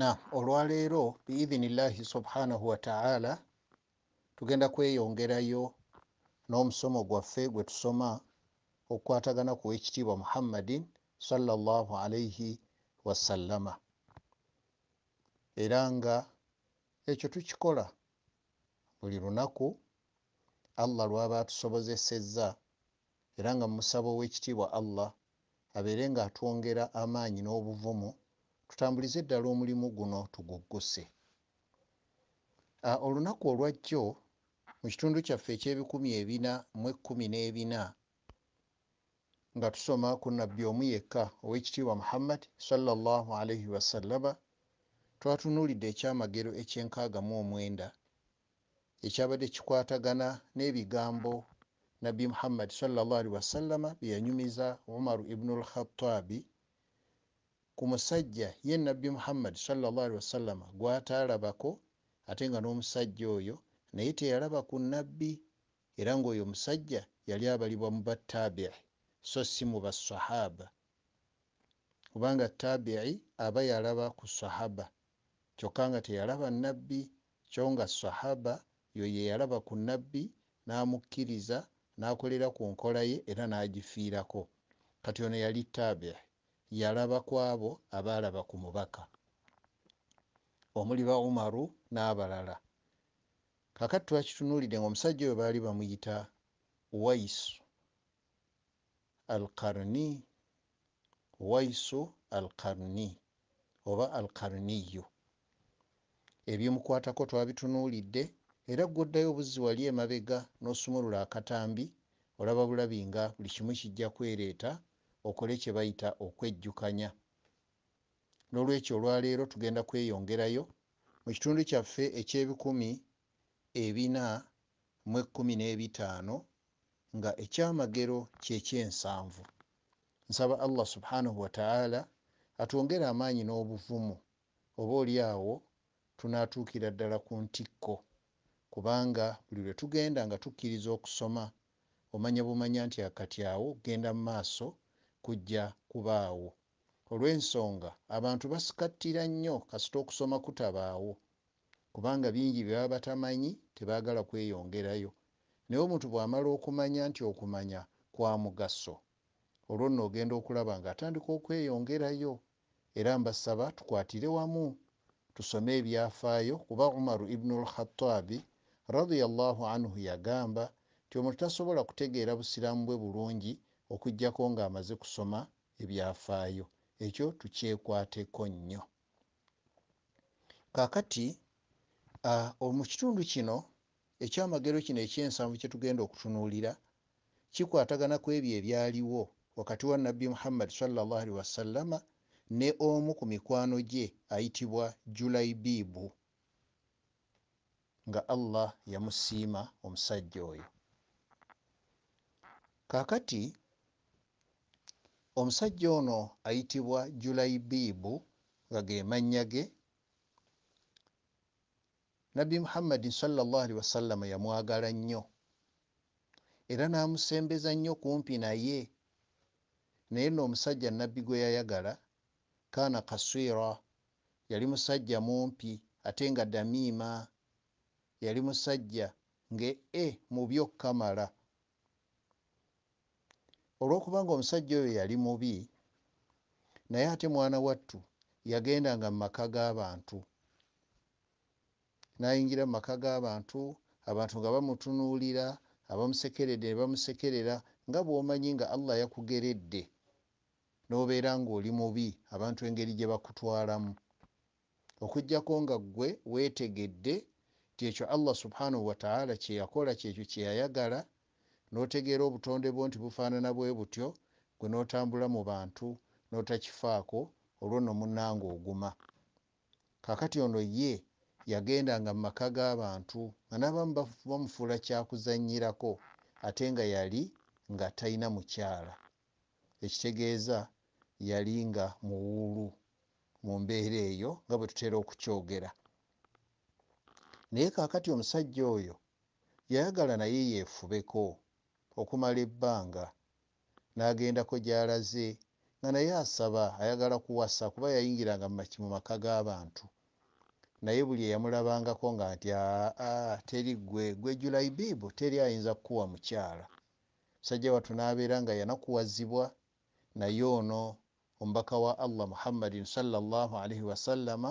na olwaleero biidhinillahi subhanahu wataala tugenda kweyongerayo n'omusomo gwaffe gwe tusoma okukwatagana ku wekitiibwa muhammadin salllahu alaihi wasallama era nga ekyo tukikola buli lunaku allah lwaba atusobozesezza era nga mumusaba ow'ekitiibwa allah abeere nga atwongera amaanyi n'obuvumu tutambulize eddala omulimu guno tugugguse ah, olunaku olwajjo mu kitundu kyaffe ekyebikumi ebina mu ekumi n'ebina nga tusoma ku nabbi omu yekka oweekitiibwa muhammad salllah alaihi wasallama twatunuulidde ekyamagero ekyenkaaga mu omwenda ekyabadde kikwatagana n'ebigambo nabbi muhammad salllah alihi wasallama bye yanyumiza omar ibnu alkhataabi ku musajja ye nabbi muhammadi salallahali wasallama gwatalabako ate nga n'omusajja oyo naye teyalaba ku nabbi era ng'oyo musajja yali abalibwa mu batabii so si mu basahaba kubanga tabii aba yalaba ku sahaba kyokka nga teyalaba nabbi kyonga sahaba yo yeyalaba ku nabbi n'amukkiriza n'akolera ku nkola ye era n'agifiirako kati ono yali tabii yalaba ku abo abaalaba ku mubaka omuli ba umaru n'abalala kakati twakitunuulidde nga omusajja oyo baali bamuyita waisu al karni waisu al karni oba al karniyu ebyomukwatako twabitunuulidde era gwoddayo obuzzi wali emabega n'osumulula akatambi olaba bulabi nga buli kimu kijja kwereeta okole kye bayita okwejjukanya n'olwekyo olwaleero tugenda kweyongerayo mu kitundu kyaffe eky'ebikumi ebina mu ekumi n'ebitaano nga ekyamagero kyekyensanvu nsaba allah subhanahu wataala atwongere amaanyi n'obuvumu oba oli awo tunaatuukira ddala ku ntikko kubanga buli lwe tugenda nga tukkiriza okusoma omanya bumanya nti akati awo genda mu maaso kujja kubaawo olw'ensonga abantu basikattira nnyo kasita okusoma kutabaawo kubanga bingi bye baba batamanyi tebaagala kweyongerayo naye omuntu bw'amala okumanya nti okumanya kwa mugaso olwo nno ogenda okulaba ng'atandika okweyongerayo era mbasaba tukwatire wamu tusome ebyafaayo kuba umaru ibnu lkhatabi radiallahu anhu yagamba nti omuntu tasobola kutegeera busiraamu bwe bulungi okujjako ng'amaze kusoma ebyafaayo ekyo tukyekwateko nnyo kaakati mu kitundu kino ekyamagero kino ekyensanvu kyetugenda okutunuulira kikwatagana ku ebyo ebyaliwo wakati wa nabbi muhammad salllahalii wasallama ne omu ku mikwano gye ayitibwa julaibiibu nga allah yamusiima omusajja oyo kaakati omusajja ono ayitibwa julaibiibu nga gemannya ge nabbi muhammadi salllahalihi wasallama yamwagala nnyo era n'amusembeza nnyo kumpi naye naye n'omusajja nabbi gwe yayagala kaana kaswira yali musajja mumpi ate nga damiima yali musajja nga e mu byokkamala olwokubanga omusajja oyo yali mubi naye ate mwana wattu yagendanga mumaka gabantu nayingira mumaka gabantu abantu nga bamutunulira abamusekeredde nebamusekerera nga bwomanyi nga allah yakugeredde nobeera nga oli mubi abantu engeri gyebakutwalamu okujjako nga gwe wetegedde ti ekyo allah subhanahu wataala kyeyakola kyekyo kyeyayagala n'otegeera obutonde bwo nti bufaanana bwe butyo gwe n'otambula mu bantu n'otakifaako olwo nno munnanga oguma kaakati ono ye yagendanga mu maka g'abantu nga n'abamu bamufuula kyakuzannyirako ate nga yali nga talina mukyala ekitegeeza yali nga muwuulu mu mbeera eyo nga bwe tutera okukyogera naye kaakati omusajja oyo yayagala naye yeefubeko okumala ebbanga n'agendako gy'alaze nga naye asaba ayagala kuwasa kuba yayingiranga mu maka g'abantu naye buli eyamulabangako nga nti aa teri gwe gwe julaibibu teri ayinza kukuwa mukyala musajja watu n'abeera nga yanakuwazibwa naye ono omubaka wa allah muhammadin salaalii wasalama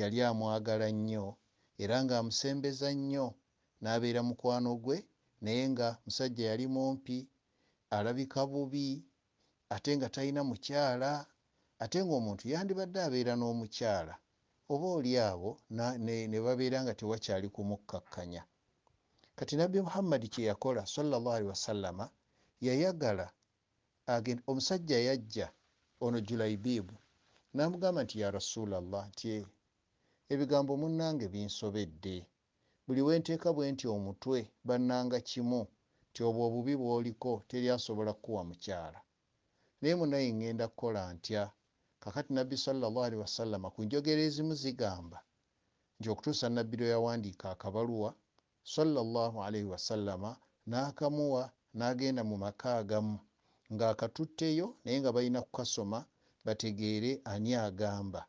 yali amwagala nnyo era ng'amusembeza nnyo n'abeera mukwano gwe naye nga musajja yali mumpi alabika bubi ate nga talina mukyala ate ngaomuntu yandibadde abeera n'omukyala oba oli awo ne babeera nga tewakyali kumukkakkanya kati nabbi muhammadi kye yakola salallahalihi wasallama yayagala omusajja yajja ono julaibibu n'amugamba nti ya rasulallah nti ebigambo munnange binsobedde buli wenteeka bwe nti omutwe bannanga kimu ti obwo obubi bw'oliko teryasobola kukuwa mukyala naye munaye ŋŋenda kukola ntya kakati nabbi salllahalihi wasallama ku njogera ezimu zigamba nti okutuusa nabbi lwe yawandiika akabaluwa salllahu alaihi wasallama n'akamuwa n'agenda mu maka agamu ng'akatutteyo naye nga balina kukasoma bategeere ani agamba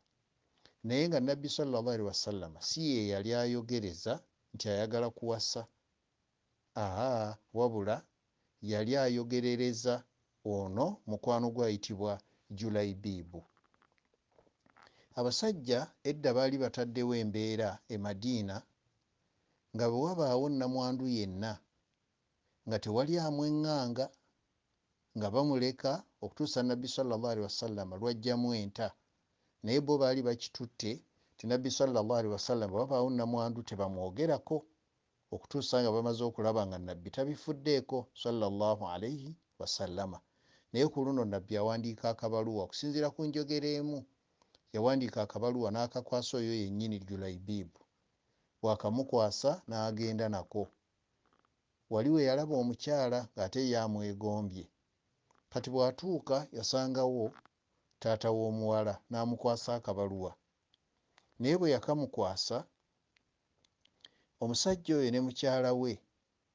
naye nga nabbi salllahalihi wasallama si ye yali ayogereza nti ayagala kuwasa aa wabula yali ayogerereza ono mukwano gwayitibwa julaibibu abasajja edda baali bataddewo embeera e madiina nga bwe wabaawo namwandu yenna nga tewali amweŋŋanga nga bamuleka okutuusa nabbi sallaalhi wasallama lwajjamu enta naye bo baali bakitutte ti nabbi sawasalam babawo namwandu tebamwogerako okutuusa nga bamaze okulaba nga nabbi tabifuddeeko salalaii wasalama naye ku luno nabbi awandiika akabaluwa okusinziira ku njogera emu yawandiika akabaluwa n'akakwasa oyo yennyini julaibibu bwakamukwasa n'agenda nako waliwo eyalaba omukyala ng'ate yeyamwegombye kati bw'atuuka yasangawo taata w'omuwala n'amukwasa akabaluwa naye bwe yakamukwasa omusajja oyo ne mukyala we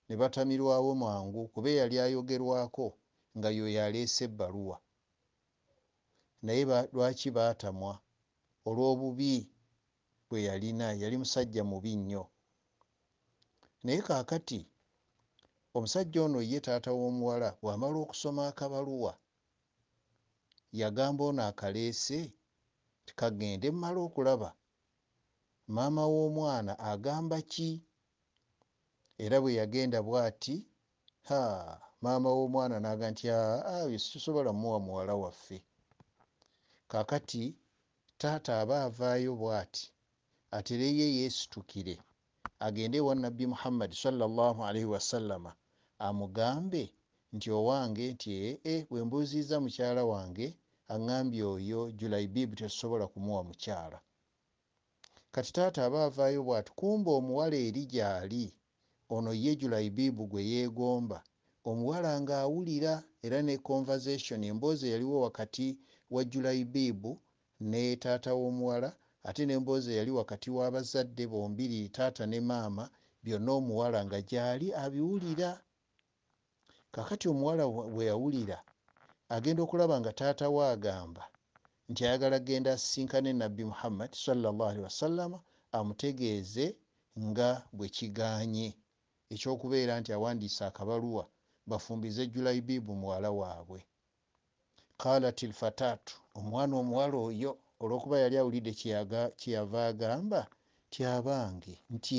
ne batamirwawo mwangu kuba eyali ayogerwako nga yoyo aleese ebbaluwa naye lwaki baatamwa olw'obubi bwe yalina yali musajja mubi nnyo naye kaakati omusajja ono ye taata w'omuwala bw'amala okusoma akabaluwa yagamba ono akaleese tikagende mmala okulaba maama w'omwana agamba ki era bwe yagenda bwati ha maama w'omwana naga nti aawe sisobola mmuwa muwala waffe kakati taata aba avaayo bwati atereye yeesitukire agende ewa nabbi muhammadi salaalii wasalama amugambe nti owange nti ee eh, eh, bwe mbuuziiza mukyala wange aŋambye oyo julaibibu tesobola kumuwa mukyala kati taata aba avaayo bw'ati kumba omuwala eri gy'ali ono ye julaibibu gwe yeegomba omuwala ng'awulira era ne conversation emboozi eyaliwo wakati wa julaibibu ne taata w'omuwala ate n'emboozi eyali wakati w'abazadde bombiri taata ne maama byonna omuwala nga gy'ali abiwulira kakati omuwala bwe yawulira agenda okulaba nga taata waagamba nti ayagala genda asisinkane nabbi muhammad sawasalama amutegeeze nga bwe kigaanye ekyokubeera nti awandiise akabaluwa bafumbize julaibibu muwala waabwe qalat lfatatu omwana omuwala oyo olwokuba yali awulidde kyeyava agamba tyabange nti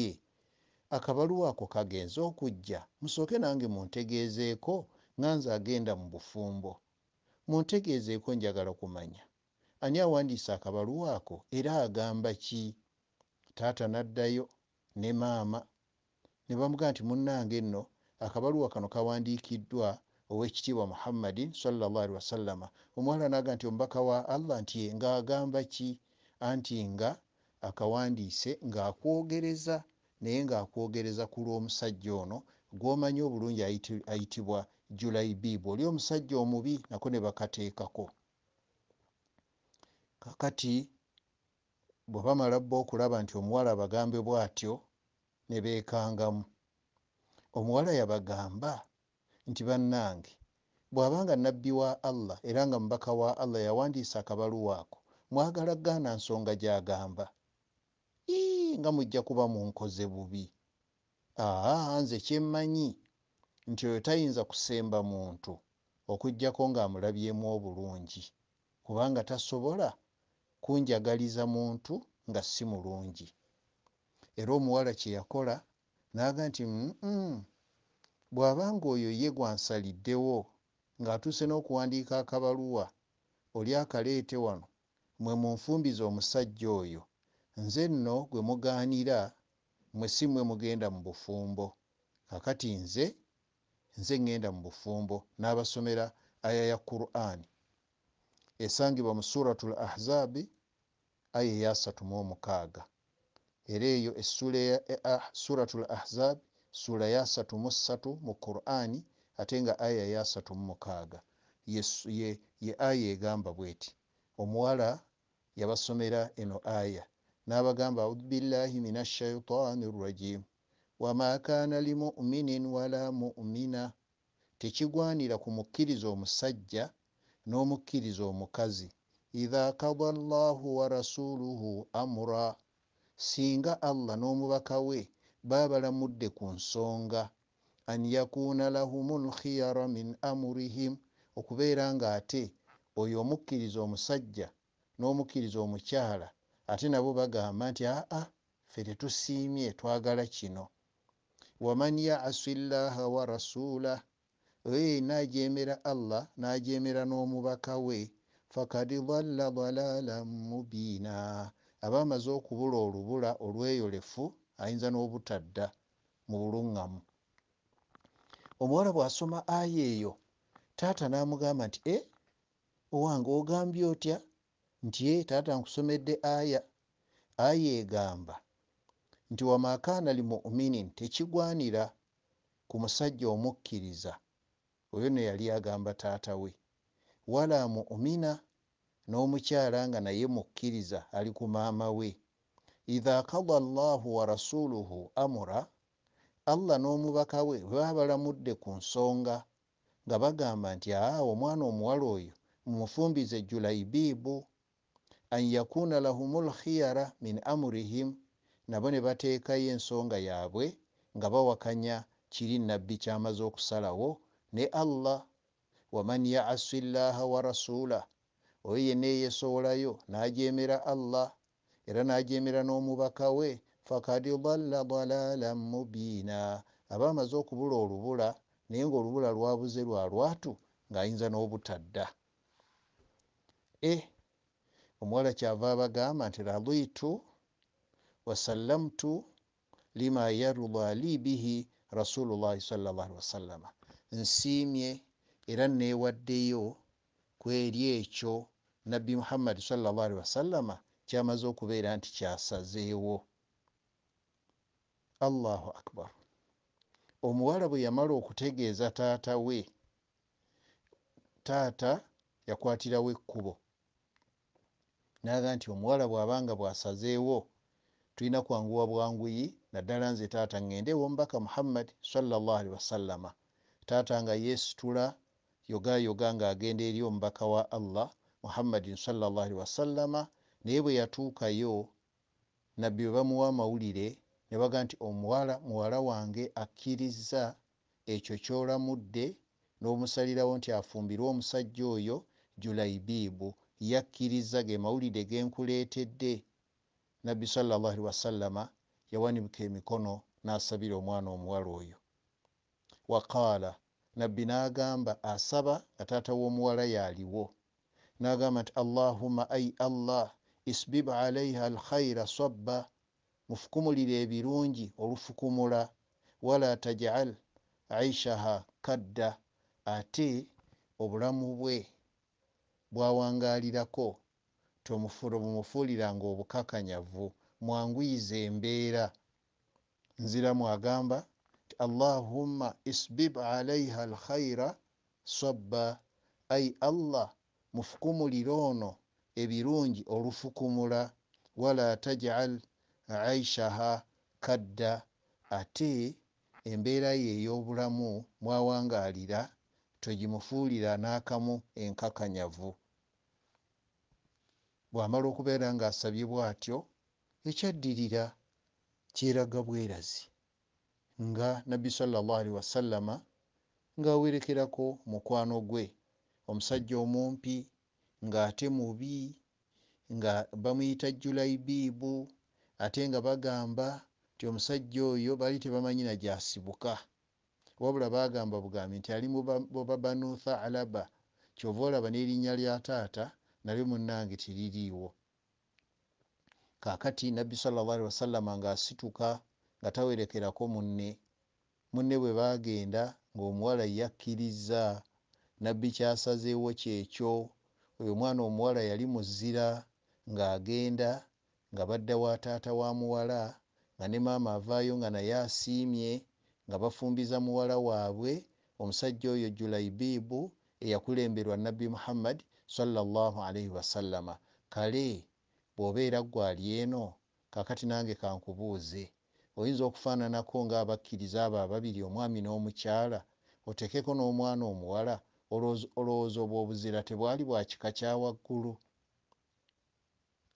akabaluwa ako kagenze okujja musooke nange muntegeezeeko nga nze agenda mu bufumbo muntegeezeeko njagala kumanya ani awandiise akabaluwa ako era agamba ki taata n'addayo ne maama ne bamugamba nti munnange nno akabaluwa kano kawandiikiddwa owekitiibwa muhammadin salallahalii wasallama omuwala naga nti omubaka wa allah nti ngaagamba ki anti nga akawandiise ngaakwogereza naye ngaakwogereza ku lw'omusajja ono gwomanyi obulungi ayitibwa julaibibu oli omusajja omubi nako ne bakateekako Kaakati bwe bamala bo okulaba nti omuwala bagambe bw'atyo ne beekangamu. Omuwala yabagamba nti bannange bw'aba nga nnabbi wa Allah era nga mubaka wa Allah yawandiisa akabaluwa ako mwagala ggaana nsonga gy'agamba ii nga mujja kuba munkoze bubi. Aa nze kye mmanyi nti oyo tayinza kusemba muntu okuggyako ng'amulabyemu obulungi kubanga tasobola kunjagaliza muntu nga si mulungi era omuwala kye yakola naga nti mm-mm. bw'abanga oyo ye gwansaliddewo ng'atuuse n'okuwandiika akabaluwa oli akaleete wano mwe munfumbiza omusajja oyo nze nno gwe mugaanira mwe si mmwe mugenda mu bufumbo kakati nze nze ŋŋenda mu bufumbo n'abasomera aya ya qur'ani esangibwa mu suratul ahzaabi aya eyasatu mu omukaaga era eyo e, suratul ahzaabi suula yasatu mu ssatu mu qurani ate nga aya yasatu mu mukaaga ye aya egamba bweti omuwala yabasomera eno aya n'abagamba audu billahi min ashaitaani rrajimu wama kaana limuminin wala mumina tekigwanira ku mukkiriza omusajja n'omukkiriza omukazi idha kada llahu wa rasuluhu amura singa allah n'omubaka we babalamudde ku nsonga an yakuuna lahumu lkhiyara min amurihim okubeera nga ate oyo omukkiriza omusajja n'omukkiriza omukyala ate nabo bagamba nti aa fe tetusiimye twagala kino waman yasi llaha wa rasulah oyo yenna ajeemera allah n'ajeemera n'omubaka we fakad dalla dalaala mubiina aba amaze okubula olubula olweyolefu ayinza n'obutadda mu buluŋŋamu omuwala bw'asoma aya eyo taata n'amugamba nti e owange ogambye otya nti e taata nkusomedde aya aya egamba nti wamakaana limuminin tekigwanira ku musajja omukkiriza oyo nno yali agamba taata we wala mumina n'omukyala nga naye mukkiriza ali ku maama we idha kada llahu wa rasuluhu amura allah n'omubaka we baba balamudde ku nsonga nga bagamba nti aa omwana omuwala oyo mumufumbize julaibibu an yakuna lahum lkhiyara min amurihim nabo ne bateekayo ensonga yaabwe nga bawakanya kiri nabbi kyamaze okusalawo ne allah waman yaasi llaha wa rasulah oyo yenna eyeesowolayo n'ajeemera allah era n'ajeemera n'omubaka we fakad dalla dalaalan mubiina aba amaze okubula olubula naye ngaolubula lwabuze lwa lwatu ng'ayinza n'obutadda e omuwala kyava abagamba nti radiitu wasallamtu lima yarda li bihi rasulullahi sallallahu alihi wasallama nsiimye era newaddeyo kweri ekyo nabbi muhammadi salllahalii wasallama kyamaze okubeera nti kyasazeewo allahu akbar omuwala bwe yamala okutegeeza taata we taata yakwatirawo ekkubo naga nti omuwala bwabanga bwasazeewo tulina kwanguwa bwanguyi naddala nze taata ŋendeewo mubaka muhammadi salllahalii wasallama taata nga yeesitula yoga yoga ng'agenda eri omubaka wa allah muhammadin salallahalihi wasallama naye bwe yatuukayo nabbi bwe bamuwa amawulire ne baga nti omuwala muwala wange akkiriza ekyo kyolamudde n'omusalirawo nti afumbirwe omusajja oyo julaibiibu yakkiriza ge mawulire genkuleetedde nabbi salallahalihi wasallama yawanibuka emikono n'asabira omwana omuwala oyo waqaala nabbi n'agamba asaba nga taata w'omuwala yaaliwo n'agamba nti allahuma ai allah isbib alaiha alkhaira sabba mufukumulire ebirungi olufukumula wala tajal aishaha kadda ate obulamu bwe bwawangalirako tomufuliranga obukakanyavu mwangwiza embeera nziramu agamba allahumma isbib alaiha alkhaira sabba ai allah mufukumulire ono ebirungi olufukumula wala tajal aishaha kadda ate embeera ye ey'obulamu mwawangaalira togimufuulira n'akamu enkakanyavu bw'amala okubeera ng'asabye bw'atyo ekyaddirira kyeraga bwerazi nga nabbi salllahalihi wasallama ng'awerekerako mukwano gwe omusajja omumpi ng'ate mubi nga bamuyita julaibiibu ate nga bagamba nti omusajja oyo baali tebamanyi najasibuka wabula bagamba bugambi nti ali mubabanu thalaba kyova olaba n'erinnya lya taata nali munange tiririiwo kakati nabbi salllahalihi wasallama ng'asituka nga tawerekerako munne munne bwe bagenda ngaomuwala yakkiriza nabbi kyasazeewo kyekyo oyo omwana omuwala yali muzira ng'agenda nga badda wa taata wa muwala nga ne maama avaayo nga naye asiimye nga bafumbiza muwala waabwe omusajja oyo julaibibu eyakulemberwa nabbi muhammad salllah alaihi wasallama kale bw'obeera ggwe ali eno kakati nange kankubuuze oyinza okufaananako ngaabakkiriza abo ababiri omwami n'omukyala otekeko n'omwana omuwala olowooza obwo obuzira tebwali bwakika kya waggulu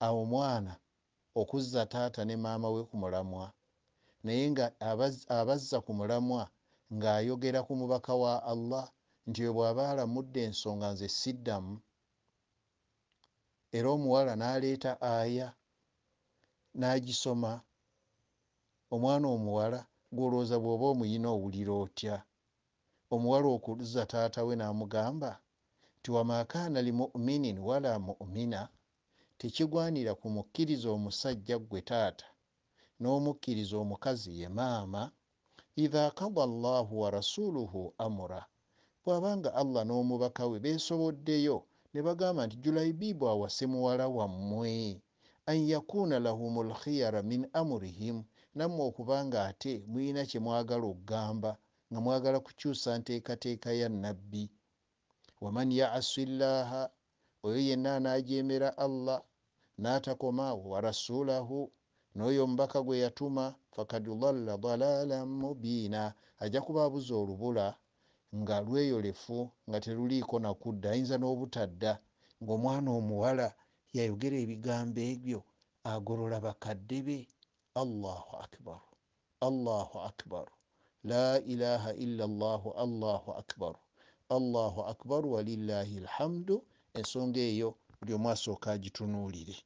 awo omwana okuzza taata ne maama we ku mulamwa naye nga abazza ku mulamwa ng'ayogera ku mubaka wa allah nti we bw'aba alamudde ensonga nze siddamu era omuwala n'aleeta aya n'agisoma omwana omuwala gwolowooza bw'oba omuyina owulira otya omuwala okuza taata we n'amugamba nti wamakaana li muminin wala mumina tekigwanira kumukkiriza omusajja ggwe taata n'omukkiriza omukazi ye maama idha kada llahu wa rasuluhu amura bw'abanga allah n'omubaka we beesoboddeyo ne bagamba nti julaibibu awase muwala wammwe an yakuuna lahum lkhiyara min amurihim nammwe okuba nga ate muyina kye mwagala okugamba nga mwagala kukyusa nteekateeka ya nabbi waman yaasi llaha oyo yenna anaajeemera allah n'atakoma wa rasulahu n'oyo omubaka gwe yatuma fakad dalla dalaala mubiina ajja kuba abuza olubula nga lweyolefu nga teruliiko nakudda ayinza n'obutadda ngaomwana omuwala yayogera ebigambo ebyo agolola bakadde be الله أكبر الله أكبر لا إله إلا الله الله أكبر الله أكبر ولله الحمد ensonga eyo buli omu asooka agitunuulire